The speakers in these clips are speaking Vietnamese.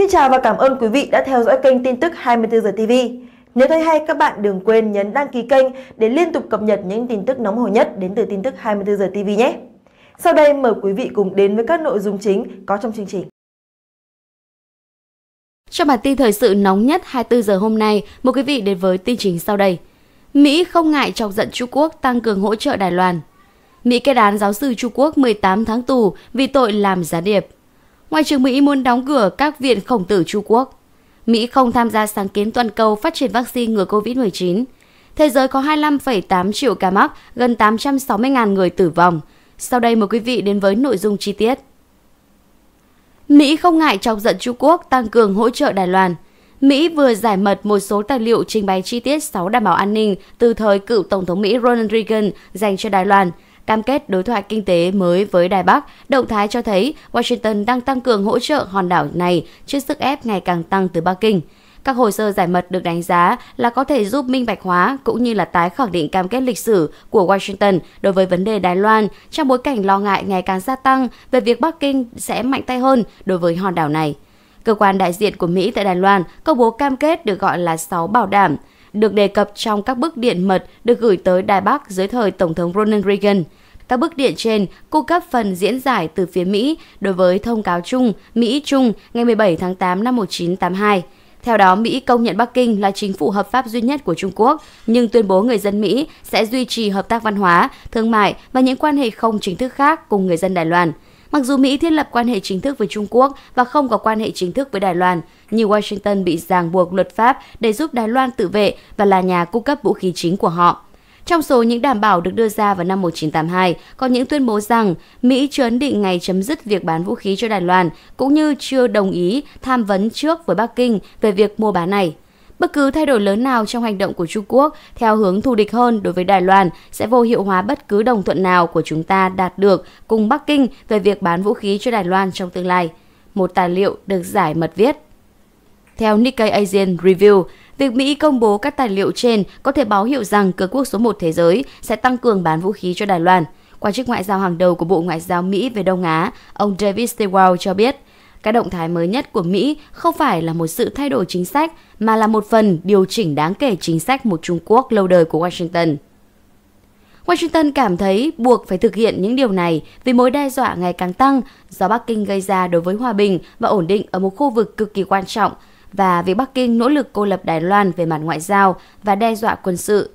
Xin chào và cảm ơn quý vị đã theo dõi kênh tin tức 24 giờ TV. Nếu thấy hay các bạn đừng quên nhấn đăng ký kênh để liên tục cập nhật những tin tức nóng hổi nhất đến từ tin tức 24 giờ TV nhé. Sau đây mời quý vị cùng đến với các nội dung chính có trong chương trình. Trong bản tin thời sự nóng nhất 24 giờ hôm nay, mời quý vị đến với tin chính sau đây. Mỹ không ngại chọc giận Trung Quốc tăng cường hỗ trợ Đài Loan. Mỹ kết án giáo sư Trung Quốc 18 tháng tù vì tội làm gián điệp. Ngoại trưởng Mỹ muốn đóng cửa các viện khổng tử Trung Quốc. Mỹ không tham gia sáng kiến toàn cầu phát triển vaccine ngừa COVID-19. Thế giới có 25,8 triệu ca mắc, gần 860.000 người tử vong. Sau đây mời quý vị đến với nội dung chi tiết. Mỹ không ngại chọc giận Trung Quốc tăng cường hỗ trợ Đài Loan. Mỹ vừa giải mật một số tài liệu trình bày chi tiết 6 đảm bảo an ninh từ thời cựu Tổng thống Mỹ Ronald Reagan dành cho Đài Loan – cam kết đối thoại kinh tế mới với Đài Bắc, động thái cho thấy Washington đang tăng cường hỗ trợ hòn đảo này trước sức ép ngày càng tăng từ Bắc Kinh. Các hồ sơ giải mật được đánh giá là có thể giúp minh bạch hóa cũng như là tái khẳng định cam kết lịch sử của Washington đối với vấn đề Đài Loan trong bối cảnh lo ngại ngày càng gia tăng về việc Bắc Kinh sẽ mạnh tay hơn đối với hòn đảo này. Cơ quan đại diện của Mỹ tại Đài Loan công bố cam kết được gọi là 6 bảo đảm, được đề cập trong các bức điện mật được gửi tới Đài Bắc dưới thời Tổng thống Ronald Reagan – các bức điện trên cung cấp phần diễn giải từ phía Mỹ đối với thông cáo chung Mỹ-Trung ngày 17 tháng 8 năm 1982. Theo đó, Mỹ công nhận Bắc Kinh là chính phủ hợp pháp duy nhất của Trung Quốc, nhưng tuyên bố người dân Mỹ sẽ duy trì hợp tác văn hóa, thương mại và những quan hệ không chính thức khác cùng người dân Đài Loan. Mặc dù Mỹ thiết lập quan hệ chính thức với Trung Quốc và không có quan hệ chính thức với Đài Loan, nhưng Washington bị ràng buộc luật pháp để giúp Đài Loan tự vệ và là nhà cung cấp vũ khí chính của họ. Trong số những đảm bảo được đưa ra vào năm 1982, có những tuyên bố rằng Mỹ chưa ấn định ngày chấm dứt việc bán vũ khí cho Đài Loan, cũng như chưa đồng ý tham vấn trước với Bắc Kinh về việc mua bán này. Bất cứ thay đổi lớn nào trong hành động của Trung Quốc theo hướng thù địch hơn đối với Đài Loan sẽ vô hiệu hóa bất cứ đồng thuận nào của chúng ta đạt được cùng Bắc Kinh về việc bán vũ khí cho Đài Loan trong tương lai. Một tài liệu được giải mật viết. Theo Nikkei Asian Review, Việc Mỹ công bố các tài liệu trên có thể báo hiệu rằng cường quốc số 1 thế giới sẽ tăng cường bán vũ khí cho Đài Loan. Quan chức ngoại giao hàng đầu của Bộ Ngoại giao Mỹ về Đông Á, ông David Stilwell cho biết, các động thái mới nhất của Mỹ không phải là một sự thay đổi chính sách mà là một phần điều chỉnh đáng kể chính sách một Trung Quốc lâu đời của Washington. Washington cảm thấy buộc phải thực hiện những điều này vì mối đe dọa ngày càng tăng do Bắc Kinh gây ra đối với hòa bình và ổn định ở một khu vực cực kỳ quan trọng và việc Bắc Kinh nỗ lực cô lập Đài Loan về mặt ngoại giao và đe dọa quân sự.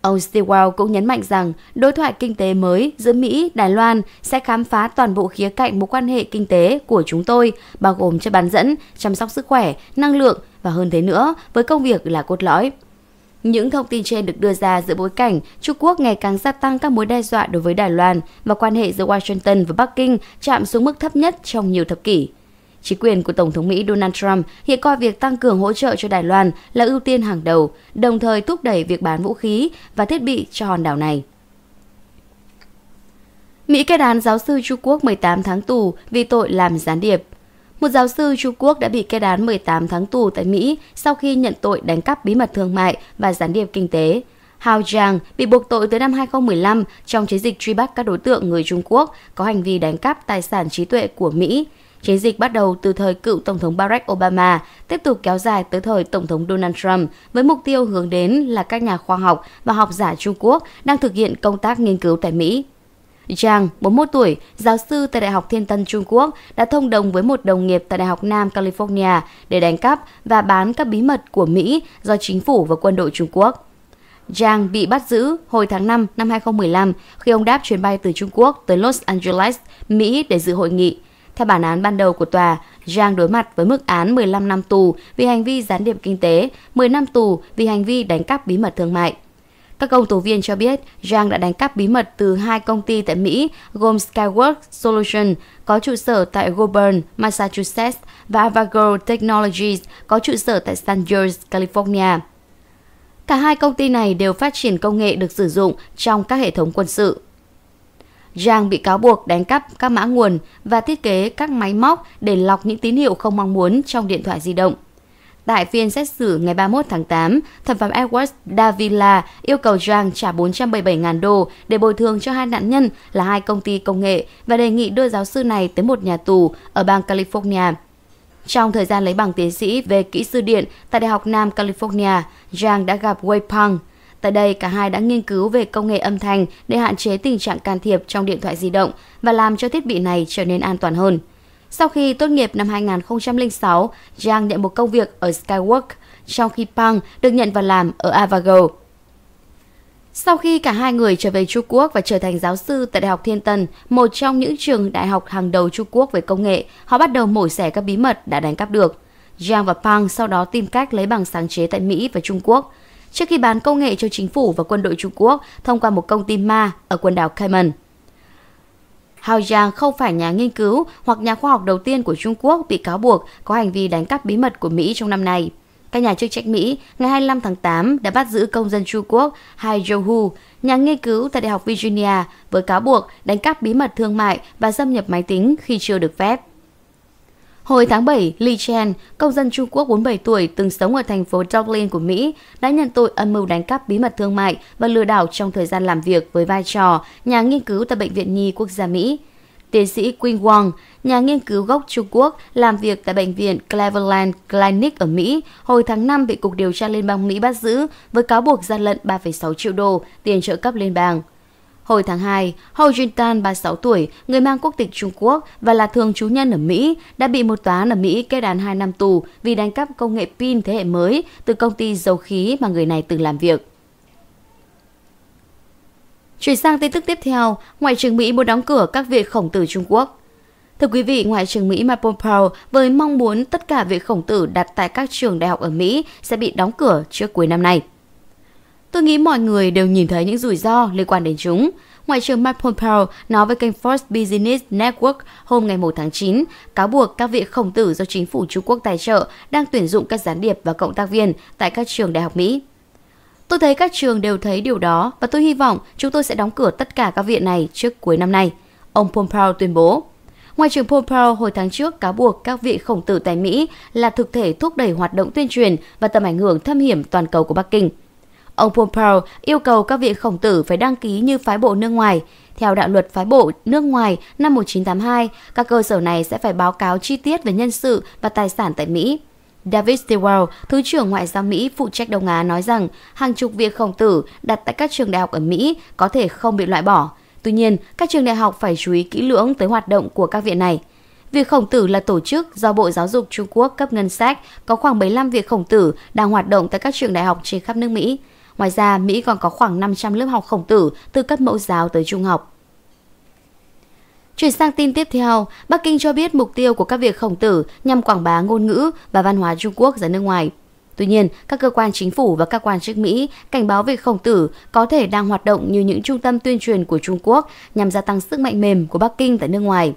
Ông Stilwell cũng nhấn mạnh rằng đối thoại kinh tế mới giữa Mỹ, Đài Loan sẽ khám phá toàn bộ khía cạnh mối quan hệ kinh tế của chúng tôi, bao gồm chất bán dẫn, chăm sóc sức khỏe, năng lượng và hơn thế nữa với công việc là cốt lõi. Những thông tin trên được đưa ra giữa bối cảnh Trung Quốc ngày càng gia tăng các mối đe dọa đối với Đài Loan và quan hệ giữa Washington và Bắc Kinh chạm xuống mức thấp nhất trong nhiều thập kỷ. Chính quyền của Tổng thống Mỹ Donald Trump hiện coi việc tăng cường hỗ trợ cho Đài Loan là ưu tiên hàng đầu, đồng thời thúc đẩy việc bán vũ khí và thiết bị cho hòn đảo này. Mỹ kết án giáo sư Trung Quốc 18 tháng tù vì tội làm gián điệp. Một giáo sư Trung Quốc đã bị kết án 18 tháng tù tại Mỹ sau khi nhận tội đánh cắp bí mật thương mại và gián điệp kinh tế. Hao Jiang bị buộc tội tới năm 2015 trong chiến dịch truy bắt các đối tượng người Trung Quốc có hành vi đánh cắp tài sản trí tuệ của Mỹ Chiến dịch bắt đầu từ thời cựu Tổng thống Barack Obama, tiếp tục kéo dài tới thời Tổng thống Donald Trump với mục tiêu hướng đến là các nhà khoa học và học giả Trung Quốc đang thực hiện công tác nghiên cứu tại Mỹ. Zhang, 41 tuổi, giáo sư tại Đại học Thiên Tân Trung Quốc, đã thông đồng với một đồng nghiệp tại Đại học Nam California để đánh cắp và bán các bí mật của Mỹ do chính phủ và quân đội Trung Quốc. Zhang bị bắt giữ hồi tháng 5 năm 2015 khi ông đáp chuyến bay từ Trung Quốc tới Los Angeles, Mỹ để dự hội nghị. Theo bản án ban đầu của tòa, Giang đối mặt với mức án 15 năm tù vì hành vi gián điệp kinh tế, 10 năm tù vì hành vi đánh cắp bí mật thương mại. Các công tố viên cho biết Giang đã đánh cắp bí mật từ hai công ty tại Mỹ gồm Skyworks Solution có trụ sở tại Goulburn, Massachusetts và Avago Technologies có trụ sở tại San Jose, California. Cả hai công ty này đều phát triển công nghệ được sử dụng trong các hệ thống quân sự. Zhang bị cáo buộc đánh cắp các mã nguồn và thiết kế các máy móc để lọc những tín hiệu không mong muốn trong điện thoại di động. Tại phiên xét xử ngày 31 tháng 8, thẩm phán Edwards Davila yêu cầu Zhang trả 477.000 đô để bồi thường cho hai nạn nhân là hai công ty công nghệ và đề nghị đưa giáo sư này tới một nhà tù ở bang California. Trong thời gian lấy bằng tiến sĩ về kỹ sư điện tại Đại học Nam California, Zhang đã gặp Wei Pang, Tại đây, cả hai đã nghiên cứu về công nghệ âm thanh để hạn chế tình trạng can thiệp trong điện thoại di động và làm cho thiết bị này trở nên an toàn hơn. Sau khi tốt nghiệp năm 2006, Zhang nhận một công việc ở Skywork, trong khi Pang được nhận vào làm ở Avago. Sau khi cả hai người trở về Trung Quốc và trở thành giáo sư tại Đại học Thiên Tân, một trong những trường đại học hàng đầu Trung Quốc về công nghệ, họ bắt đầu mổ xẻ các bí mật đã đánh cắp được. Zhang và Pang sau đó tìm cách lấy bằng sáng chế tại Mỹ và Trung Quốc – trước khi bán công nghệ cho chính phủ và quân đội Trung Quốc thông qua một công ty ma ở quần đảo Cayman. Hao Jiang không phải nhà nghiên cứu hoặc nhà khoa học đầu tiên của Trung Quốc bị cáo buộc có hành vi đánh cắp bí mật của Mỹ trong năm nay. Các nhà chức trách Mỹ ngày 25 tháng 8 đã bắt giữ công dân Trung Quốc Hai Zhou nhà nghiên cứu tại Đại học Virginia với cáo buộc đánh cắp bí mật thương mại và xâm nhập máy tính khi chưa được phép. Hồi tháng 7, Lee Chen, công dân Trung Quốc 47 tuổi từng sống ở thành phố Dublin của Mỹ, đã nhận tội âm mưu đánh cắp bí mật thương mại và lừa đảo trong thời gian làm việc với vai trò nhà nghiên cứu tại Bệnh viện Nhi Quốc gia Mỹ. Tiến sĩ Quinn Wong, nhà nghiên cứu gốc Trung Quốc, làm việc tại Bệnh viện Cleveland Clinic ở Mỹ, hồi tháng 5 bị Cục Điều tra Liên bang Mỹ bắt giữ với cáo buộc gian lận 3,6 triệu đô tiền trợ cấp liên bang. Hồi tháng 2, Hou Jintan, 36 tuổi, người mang quốc tịch Trung Quốc và là thường trú nhân ở Mỹ, đã bị một tòa án ở Mỹ kết án 2 năm tù vì đánh cắp công nghệ pin thế hệ mới từ công ty dầu khí mà người này từng làm việc. Chuyển sang tin tức tiếp theo, Ngoại trưởng Mỹ muốn đóng cửa các viện khổng tử Trung Quốc. Thưa quý vị, Ngoại trưởng Mỹ Mike Pompeo với mong muốn tất cả viện khổng tử đặt tại các trường đại học ở Mỹ sẽ bị đóng cửa trước cuối năm nay. Tôi nghĩ mọi người đều nhìn thấy những rủi ro liên quan đến chúng. Ngoại trưởng Mike Pompeo nói với kênh Fox Business Network hôm ngày 1 tháng 9, cáo buộc các viện khổng tử do chính phủ Trung Quốc tài trợ đang tuyển dụng các gián điệp và cộng tác viên tại các trường đại học Mỹ. Tôi thấy các trường đều thấy điều đó và tôi hy vọng chúng tôi sẽ đóng cửa tất cả các viện này trước cuối năm nay, ông Pompeo tuyên bố. Ngoại trưởng Pompeo hồi tháng trước cáo buộc các vị khổng tử tại Mỹ là thực thể thúc đẩy hoạt động tuyên truyền và tầm ảnh hưởng thâm hiểm toàn cầu của Bắc Kinh – Ông Pompeo yêu cầu các viện khổng tử phải đăng ký như phái bộ nước ngoài. Theo đạo luật phái bộ nước ngoài năm 1982, các cơ sở này sẽ phải báo cáo chi tiết về nhân sự và tài sản tại Mỹ. David Stilwell, Thứ trưởng Ngoại giao Mỹ phụ trách Đông Á nói rằng hàng chục việc khổng tử đặt tại các trường đại học ở Mỹ có thể không bị loại bỏ. Tuy nhiên, các trường đại học phải chú ý kỹ lưỡng tới hoạt động của các viện này. Việc khổng tử là tổ chức do Bộ Giáo dục Trung Quốc cấp ngân sách, có khoảng 75 việc khổng tử đang hoạt động tại các trường đại học trên khắp nước Mỹ. Ngoài ra, Mỹ còn có khoảng 500 lớp học khổng tử từ cấp mẫu giáo tới trung học. Chuyển sang tin tiếp theo, Bắc Kinh cho biết mục tiêu của các việc khổng tử nhằm quảng bá ngôn ngữ và văn hóa Trung Quốc ra nước ngoài. Tuy nhiên, các cơ quan chính phủ và các quan chức Mỹ cảnh báo việc khổng tử có thể đang hoạt động như những trung tâm tuyên truyền của Trung Quốc nhằm gia tăng sức mạnh mềm của Bắc Kinh tại nước ngoài.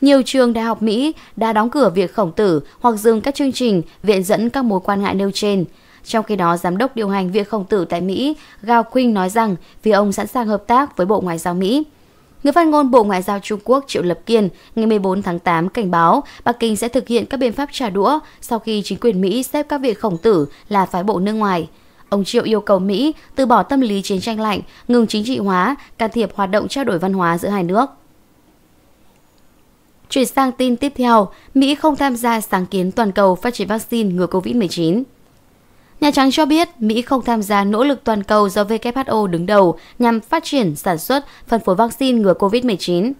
Nhiều trường đại học Mỹ đã đóng cửa việc khổng tử hoặc dừng các chương trình viện dẫn các mối quan ngại nêu trên, trong khi đó, giám đốc điều hành Viện Khổng tử tại Mỹ Gao quynh nói rằng phía ông sẵn sàng hợp tác với Bộ Ngoại giao Mỹ. Người phát ngôn Bộ Ngoại giao Trung Quốc Triệu Lập Kiên ngày 14 tháng 8 cảnh báo Bắc Kinh sẽ thực hiện các biện pháp trả đũa sau khi chính quyền Mỹ xếp các viện khổng tử là phái bộ nước ngoài. Ông Triệu yêu cầu Mỹ từ bỏ tâm lý chiến tranh lạnh, ngừng chính trị hóa, can thiệp hoạt động trao đổi văn hóa giữa hai nước. Chuyển sang tin tiếp theo, Mỹ không tham gia sáng kiến toàn cầu phát triển vaccine ngừa COVID-19. Nhà Trắng cho biết Mỹ không tham gia nỗ lực toàn cầu do WHO đứng đầu nhằm phát triển, sản xuất, phân phối vaccine ngừa COVID-19.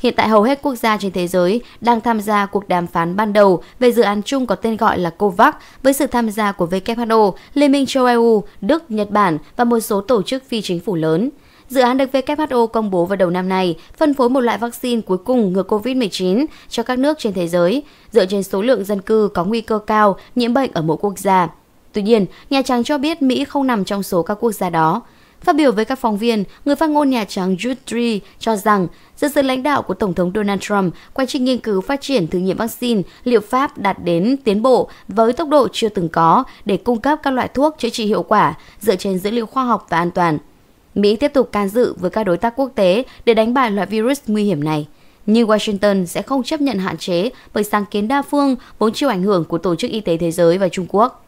Hiện tại hầu hết quốc gia trên thế giới đang tham gia cuộc đàm phán ban đầu về dự án chung có tên gọi là COVAX với sự tham gia của WHO, Liên minh châu Âu, e Đức, Nhật Bản và một số tổ chức phi chính phủ lớn. Dự án được WHO công bố vào đầu năm nay phân phối một loại vaccine cuối cùng ngừa COVID-19 cho các nước trên thế giới, dựa trên số lượng dân cư có nguy cơ cao nhiễm bệnh ở mỗi quốc gia. Tuy nhiên, Nhà Trắng cho biết Mỹ không nằm trong số các quốc gia đó. Phát biểu với các phóng viên, người phát ngôn Nhà Trắng Jude cho rằng dưới sự lãnh đạo của Tổng thống Donald Trump, quá trình nghiên cứu phát triển thử nghiệm vaccine liệu pháp đạt đến tiến bộ với tốc độ chưa từng có để cung cấp các loại thuốc chữa trị hiệu quả dựa trên dữ liệu khoa học và an toàn. Mỹ tiếp tục can dự với các đối tác quốc tế để đánh bại loại virus nguy hiểm này. Nhưng Washington sẽ không chấp nhận hạn chế bởi sáng kiến đa phương vốn chịu ảnh hưởng của Tổ chức Y tế Thế giới và Trung Quốc.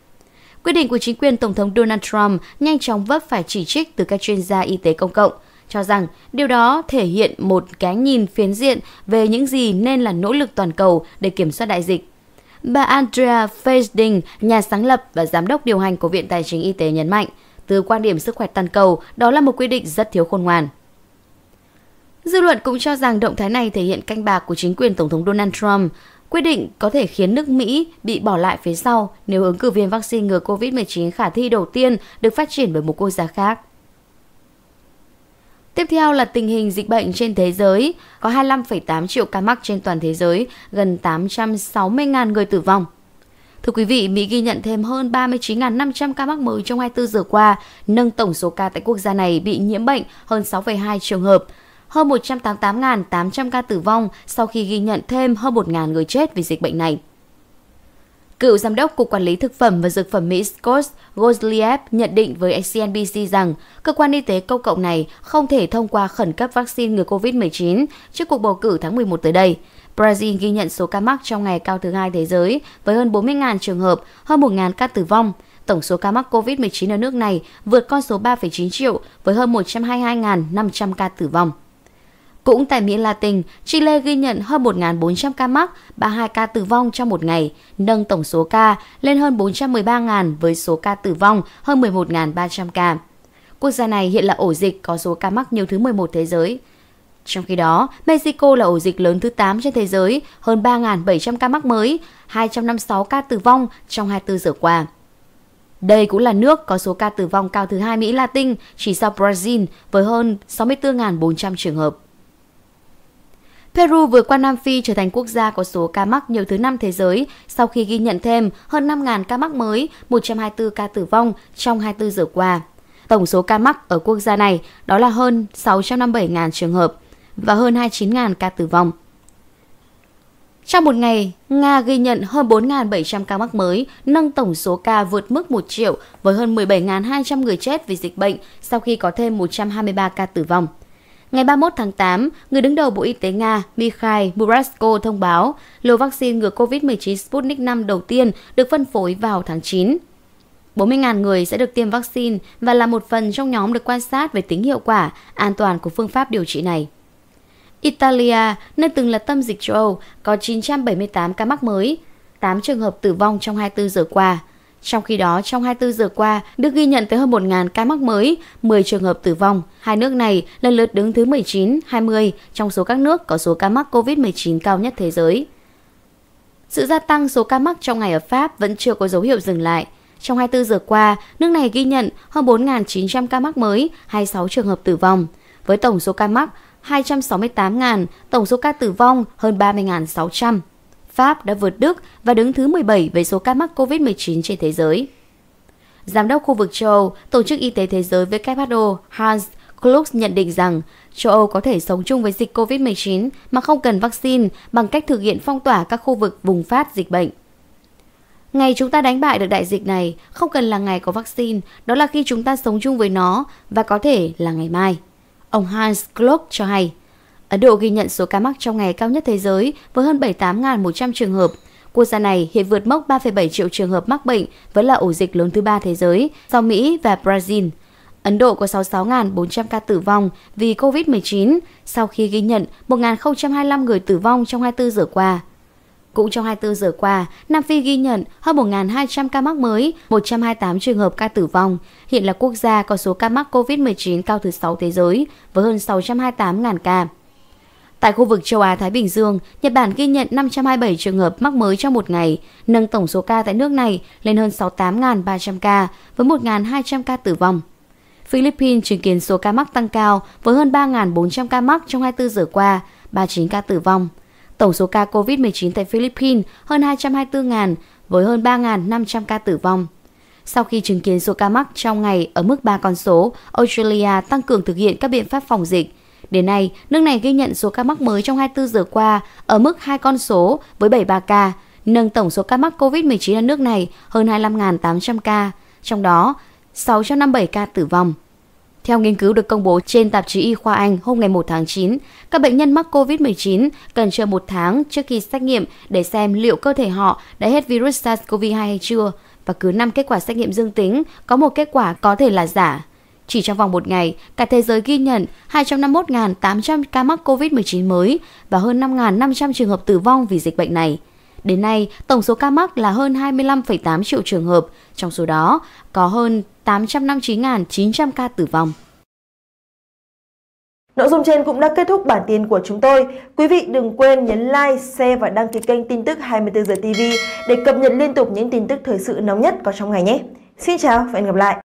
Quyết định của chính quyền Tổng thống Donald Trump nhanh chóng vấp phải chỉ trích từ các chuyên gia y tế công cộng, cho rằng điều đó thể hiện một cái nhìn phiến diện về những gì nên là nỗ lực toàn cầu để kiểm soát đại dịch. Bà Andrea Feisding, nhà sáng lập và giám đốc điều hành của Viện Tài chính Y tế nhấn mạnh, từ quan điểm sức khỏe toàn cầu, đó là một quy định rất thiếu khôn ngoan. Dư luận cũng cho rằng động thái này thể hiện canh bạc của chính quyền Tổng thống Donald Trump. Quyết định có thể khiến nước Mỹ bị bỏ lại phía sau nếu ứng cử viên vaccine ngừa COVID-19 khả thi đầu tiên được phát triển bởi một quốc gia khác. Tiếp theo là tình hình dịch bệnh trên thế giới. Có 25,8 triệu ca mắc trên toàn thế giới, gần 860.000 người tử vong. Thưa quý vị, Mỹ ghi nhận thêm hơn 39.500 ca mắc mới trong 24 giờ qua, nâng tổng số ca tại quốc gia này bị nhiễm bệnh hơn 6,2 trường hợp, hơn 188.800 ca tử vong sau khi ghi nhận thêm hơn 1.000 người chết vì dịch bệnh này. Cựu giám đốc Cục Quản lý Thực phẩm và Dược phẩm Mỹ Scott Gosliev nhận định với CNBC rằng cơ quan y tế công cộng này không thể thông qua khẩn cấp vaccine ngừa COVID-19 trước cuộc bầu cử tháng 11 tới đây. Brazil ghi nhận số ca mắc trong ngày cao thứ hai thế giới với hơn 40.000 trường hợp, hơn 1.000 ca tử vong. Tổng số ca mắc COVID-19 ở nước này vượt con số 3,9 triệu với hơn 122.500 ca tử vong. Cũng tại Mỹ Latin, Chile ghi nhận hơn 1.400 ca mắc, 32 ca tử vong trong một ngày, nâng tổng số ca lên hơn 413.000 với số ca tử vong hơn 11.300 ca. Quốc gia này hiện là ổ dịch có số ca mắc nhiều thứ 11 thế giới. Trong khi đó, Mexico là ổ dịch lớn thứ 8 trên thế giới, hơn 3.700 ca mắc mới, 256 ca tử vong trong 24 giờ qua. Đây cũng là nước có số ca tử vong cao thứ hai Mỹ Latin, chỉ sau Brazil với hơn 64.400 trường hợp. Peru vượt qua Nam Phi trở thành quốc gia có số ca mắc nhiều thứ năm thế giới sau khi ghi nhận thêm hơn 5.000 ca mắc mới, 124 ca tử vong trong 24 giờ qua. Tổng số ca mắc ở quốc gia này đó là hơn 657.000 trường hợp và hơn 29.000 ca tử vong. Trong một ngày, Nga ghi nhận hơn 4.700 ca mắc mới, nâng tổng số ca vượt mức 1 triệu với hơn 17.200 người chết vì dịch bệnh sau khi có thêm 123 ca tử vong. Ngày 31 tháng 8, người đứng đầu Bộ Y tế Nga Mikhail Burasko thông báo liều vaccine ngừa COVID-19 Sputnik V đầu tiên được phân phối vào tháng 9. 40.000 người sẽ được tiêm vaccine và là một phần trong nhóm được quan sát về tính hiệu quả, an toàn của phương pháp điều trị này. Italia, nơi từng là tâm dịch châu Âu, có 978 ca mắc mới, 8 trường hợp tử vong trong 24 giờ qua – trong khi đó, trong 24 giờ qua, Đức ghi nhận tới hơn 1.000 ca mắc mới, 10 trường hợp tử vong. Hai nước này lần lượt đứng thứ 19, 20 trong số các nước có số ca mắc COVID-19 cao nhất thế giới. Sự gia tăng số ca mắc trong ngày ở Pháp vẫn chưa có dấu hiệu dừng lại. Trong 24 giờ qua, nước này ghi nhận hơn 4.900 ca mắc mới, 26 trường hợp tử vong. Với tổng số ca mắc 268.000, tổng số ca tử vong hơn 30.600. Pháp đã vượt Đức và đứng thứ 17 về số ca mắc COVID-19 trên thế giới. Giám đốc khu vực châu Âu, Tổ chức Y tế Thế giới WHO Hans Klug nhận định rằng châu Âu có thể sống chung với dịch COVID-19 mà không cần vaccine bằng cách thực hiện phong tỏa các khu vực bùng phát dịch bệnh. Ngày chúng ta đánh bại được đại dịch này không cần là ngày có vaccine, đó là khi chúng ta sống chung với nó và có thể là ngày mai. Ông Hans Klug cho hay. Ấn Độ ghi nhận số ca mắc trong ngày cao nhất thế giới với hơn 78.100 trường hợp. Quốc gia này hiện vượt mốc 3,7 triệu trường hợp mắc bệnh, vẫn là ổ dịch lớn thứ ba thế giới, sau Mỹ và Brazil. Ấn Độ có 66.400 ca tử vong vì COVID-19 sau khi ghi nhận 1.025 người tử vong trong 24 giờ qua. Cũng trong 24 giờ qua, Nam Phi ghi nhận hơn 1.200 ca mắc mới, 128 trường hợp ca tử vong. Hiện là quốc gia có số ca mắc COVID-19 cao thứ 6 thế giới với hơn 628.000 ca. Tại khu vực châu Á-Thái Bình Dương, Nhật Bản ghi nhận 527 trường hợp mắc mới trong một ngày, nâng tổng số ca tại nước này lên hơn 68.300 ca, với 1.200 ca tử vong. Philippines chứng kiến số ca mắc tăng cao với hơn 3.400 ca mắc trong 24 giờ qua, 39 ca tử vong. Tổng số ca COVID-19 tại Philippines hơn 224.000 với hơn 3.500 ca tử vong. Sau khi chứng kiến số ca mắc trong ngày ở mức 3 con số, Australia tăng cường thực hiện các biện pháp phòng dịch – Đến nay, nước này ghi nhận số ca mắc mới trong 24 giờ qua ở mức hai con số với 73 ca, nâng tổng số ca mắc COVID-19 ở nước này hơn 25.800 ca, trong đó 657 ca tử vong. Theo nghiên cứu được công bố trên tạp chí Y khoa Anh hôm ngày 1 tháng 9, các bệnh nhân mắc COVID-19 cần chờ một tháng trước khi xét nghiệm để xem liệu cơ thể họ đã hết virus SARS-CoV-2 hay chưa, và cứ 5 kết quả xét nghiệm dương tính, có một kết quả có thể là giả. Chỉ trong vòng một ngày, cả thế giới ghi nhận 251.800 ca mắc COVID-19 mới và hơn 5.500 trường hợp tử vong vì dịch bệnh này. Đến nay, tổng số ca mắc là hơn 25,8 triệu trường hợp, trong số đó có hơn 859.900 ca tử vong. Nội dung trên cũng đã kết thúc bản tin của chúng tôi. Quý vị đừng quên nhấn like, share và đăng ký kênh tin tức 24 giờ TV để cập nhật liên tục những tin tức thời sự nóng nhất có trong ngày nhé. Xin chào và hẹn gặp lại!